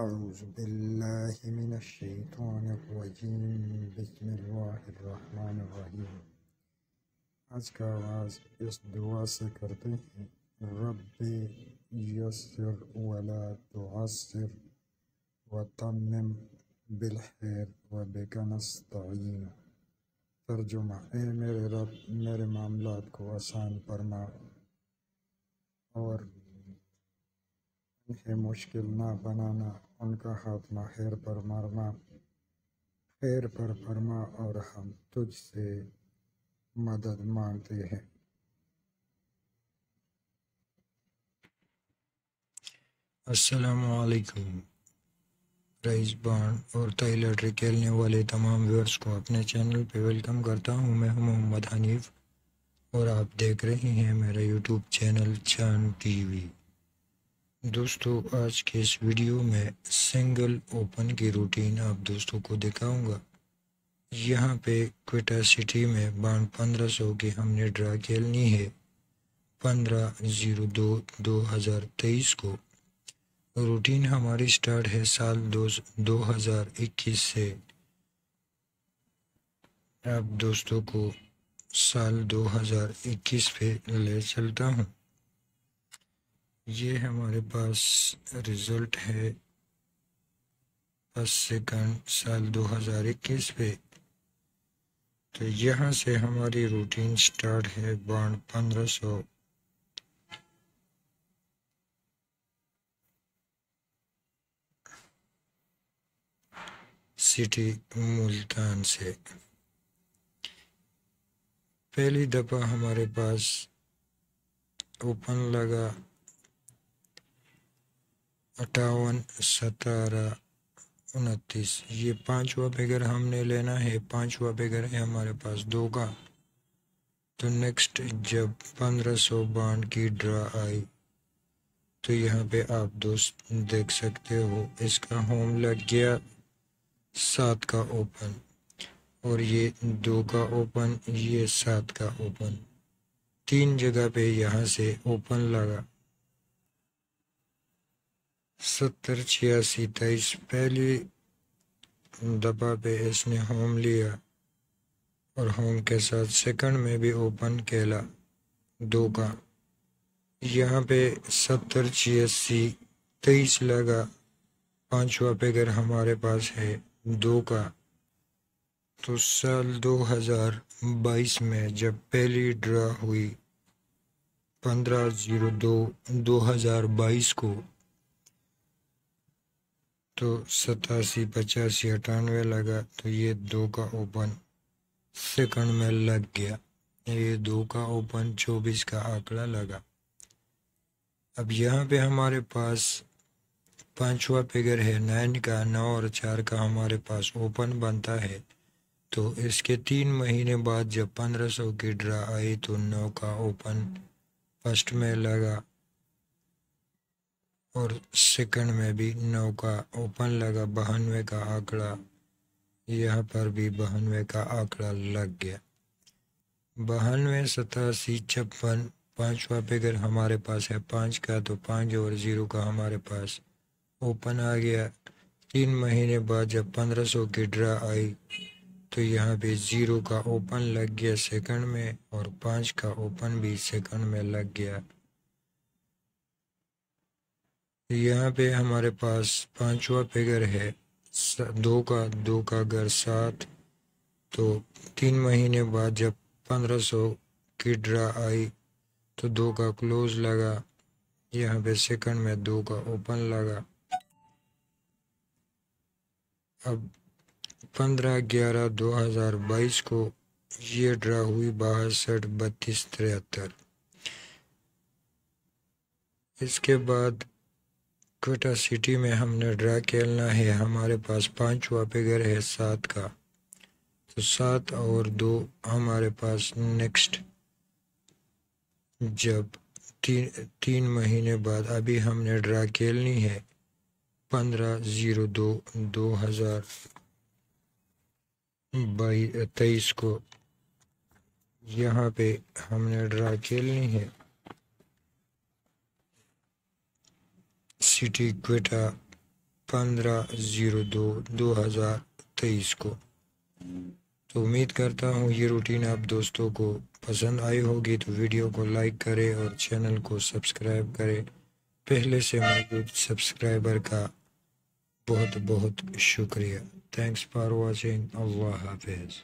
أعوذ بالله من الشيطان الرجيم بسم الله الرحمن الرحيم أزكى واز يصدوا سكرته ربي يسر ولا تعسر وتمم بالخير وبك نستعين ترجمة اے میرے رب میرے معاملات کو آسان فرما اور उन्हें मुश्किल ना बनाना उनका हाथ माहिर पर मरमा खैर पर फरमा और हम तुझसे मदद मांगते हैं असलकुम रईस बांड और तय लॉटरी खेलने वाले तमाम व्यूअर्स को अपने चैनल पे वेलकम करता हूँ मैं हूँ मोहम्मद हनीफ और आप देख रहे हैं मेरा यूट्यूब चैनल चांद टीवी दोस्तों आज के इस वीडियो में सिंगल ओपन की रूटीन आप दोस्तों को दिखाऊंगा यहाँ पे क्वेटा सिटी में बाढ़ पंद्रह सौ की हमने ड्रा खेलनी है पंद्रह जीरो दो दो हज़ार तेईस को रूटीन हमारी स्टार्ट है साल दो दो हज़ार इक्कीस से आप दोस्तों को साल दो हज़ार इक्कीस पे ले चलता हूँ ये हमारे पास रिज़ल्ट है फर्स्ट सेकंड साल 2021 पे तो यहाँ से हमारी रूटीन स्टार्ट है बॉन्ड 1500 सिटी मुल्तान से पहली दफ़ा हमारे पास ओपन लगा अट्ठावन सतारह उनतीस ये पांचवा फिगर हमने लेना है पांचवा फिगर है हमारे पास दो का तो नेक्स्ट जब पंद्रह सौ बांड की ड्रा आई तो यहाँ पे आप दोस्त देख सकते हो इसका होम लग गया सात का ओपन और ये दो का ओपन ये सात का ओपन तीन जगह पे यहाँ से ओपन लगा सत्तर छियासी तेईस पहली दफा पे इसने होम लिया और होम के साथ सेकंड में भी ओपन केला दो का यहाँ पे सत्तर छियासी तेईस लगा पांचवा पेगर हमारे पास है दो का तो साल 2022 में जब पहली ड्रा हुई पंद्रह जीरो दो दो हज़ार बाईस को तो सतासी पचासी अठानवे लगा तो ये दो का ओपन सेकंड में लग गया ये दो का ओपन चौबीस का आंकड़ा लगा अब यहाँ पे हमारे पास पांचवा फिगर है नाइन का नौ और चार का हमारे पास ओपन बनता है तो इसके तीन महीने बाद जब पंद्रह सौ की ड्रा आई तो नौ का ओपन फर्स्ट में लगा और सेकंड में भी नौ का ओपन लगा बहानवे का आंकड़ा यहाँ पर भी बहानवे का आंकड़ा लग गया बहानवे सतासी छप्पन पाँचवा फिगर हमारे पास है पाँच का तो पाँच और ज़ीरो का हमारे पास ओपन आ गया तीन महीने बाद जब पंद्रह सौ की ड्रा आई तो यहाँ पे ज़ीरो का ओपन लग गया सेकंड में और पाँच का ओपन भी सेकंड में लग गया यहाँ पे हमारे पास पांचवा फिगर है दो का दो का घर सात तो तीन महीने बाद जब पंद्रह सौ की ड्रा आई तो दो का क्लोज लगा यहाँ पे सेकंड में दो का ओपन लगा अब पंद्रह ग्यारह दो हज़ार बाईस को ये ड्रा हुई बासठ बत्तीस तिहत्तर इसके बाद कोटा सिटी में हमने ड्रा खेलना है हमारे पास पांच घर है सात का तो सात और दो हमारे पास नेक्स्ट जब तीन तीन महीने बाद अभी हमने ड्रा खेलनी है पंद्रह ज़ीरो दो दो हज़ार बाई तेईस को यहाँ पे हमने ड्रा खेलनी है सिटी क्वेटा पंद्रह ज़ीरो दो दो हज़ार तेईस को तो उम्मीद करता हूँ ये रूटीन आप दोस्तों को पसंद आई होगी तो वीडियो को लाइक करें और चैनल को सब्सक्राइब करें पहले से मौजूद सब्सक्राइबर का बहुत बहुत शुक्रिया थैंक्स फॉर वॉचिंग अल्लाह हाफिज़